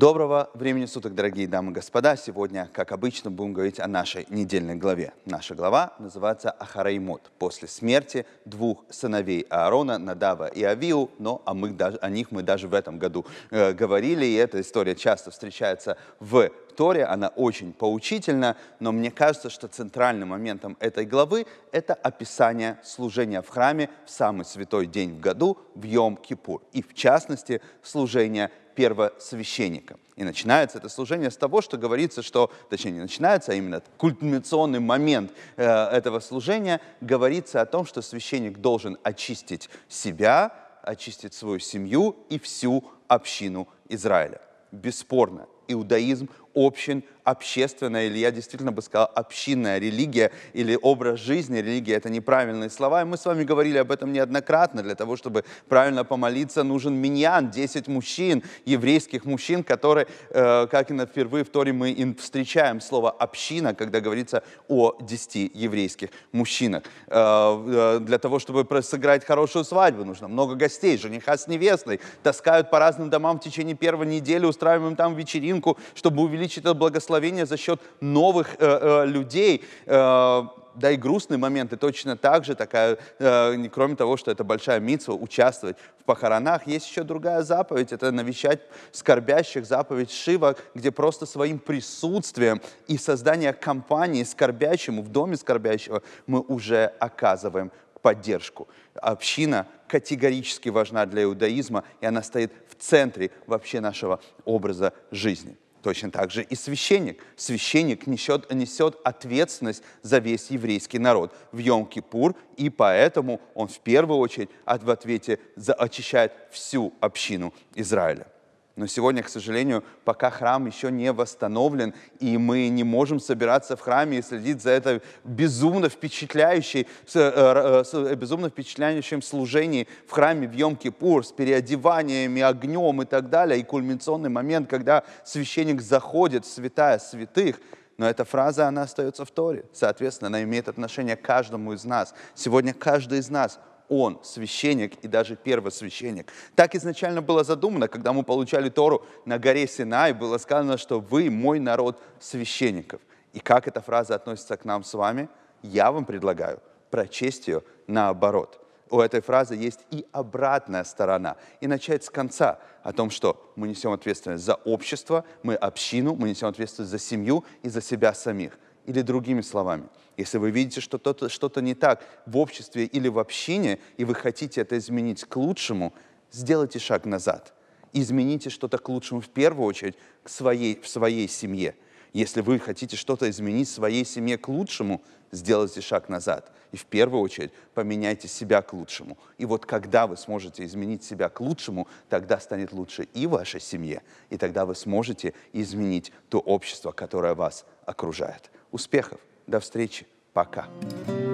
Доброго времени суток, дорогие дамы и господа. Сегодня, как обычно, будем говорить о нашей недельной главе. Наша глава называется «Ахараймот» – «После смерти двух сыновей Аарона, Надава и Авиу». Но а мы, о них мы даже в этом году э, говорили, и эта история часто встречается в Торе, она очень поучительна, но мне кажется, что центральным моментом этой главы это описание служения в храме в самый святой день в году, в Йом-Кипур, и в частности, служение первосвященника. И начинается это служение с того, что говорится, что, точнее, не начинается, а именно кульминационный момент э, этого служения, говорится о том, что священник должен очистить себя, очистить свою семью и всю общину Израиля. Бесспорно, иудаизм очень общественная, или я действительно бы сказал, общинная религия или образ жизни религия. Это неправильные слова, и мы с вами говорили об этом неоднократно. Для того, чтобы правильно помолиться, нужен миньян, 10 мужчин, еврейских мужчин, которые, э, как и на впервые в Торе, мы встречаем слово «община», когда говорится о 10 еврейских мужчинах. Э, э, для того, чтобы сыграть хорошую свадьбу, нужно много гостей, жениха с невестой, таскают по разным домам в течение первой недели, устраиваем там вечеринку, чтобы увеличить увеличить это благословение за счет новых э, э, людей. Э, да и грустные моменты точно так же, такая, э, кроме того, что это большая митцва, участвовать в похоронах. Есть еще другая заповедь, это навещать скорбящих, заповедь Шива, где просто своим присутствием и создание компании скорбящему, в доме скорбящего, мы уже оказываем поддержку. Община категорически важна для иудаизма, и она стоит в центре вообще нашего образа жизни. Точно так же и священник. Священник несет, несет ответственность за весь еврейский народ в Йом-Кипур, и поэтому он в первую очередь в ответе очищает всю общину Израиля. Но сегодня, к сожалению, пока храм еще не восстановлен, и мы не можем собираться в храме и следить за это безумно впечатляющей, э, э, э, безумно впечатляющим служением в храме в Йом-Кипур с переодеваниями, огнем и так далее, и кульминационный момент, когда священник заходит в святая святых, но эта фраза, она остается в Торе. Соответственно, она имеет отношение к каждому из нас. Сегодня каждый из нас он священник и даже первосвященник. Так изначально было задумано, когда мы получали Тору на горе Синай, было сказано, что вы мой народ священников. И как эта фраза относится к нам с вами? Я вам предлагаю прочесть ее наоборот. У этой фразы есть и обратная сторона. И начать с конца о том, что мы несем ответственность за общество, мы общину, мы несем ответственность за семью и за себя самих – или другими словами, если вы видите, что что-то не так в обществе или в общине, и вы хотите это изменить к лучшему, сделайте шаг назад. Измените что-то к лучшему в первую очередь к своей, в своей семье – если вы хотите что-то изменить в своей семье к лучшему, сделайте шаг назад. И в первую очередь поменяйте себя к лучшему. И вот когда вы сможете изменить себя к лучшему, тогда станет лучше и ваша семья, и тогда вы сможете изменить то общество, которое вас окружает. Успехов! До встречи! Пока! Пока!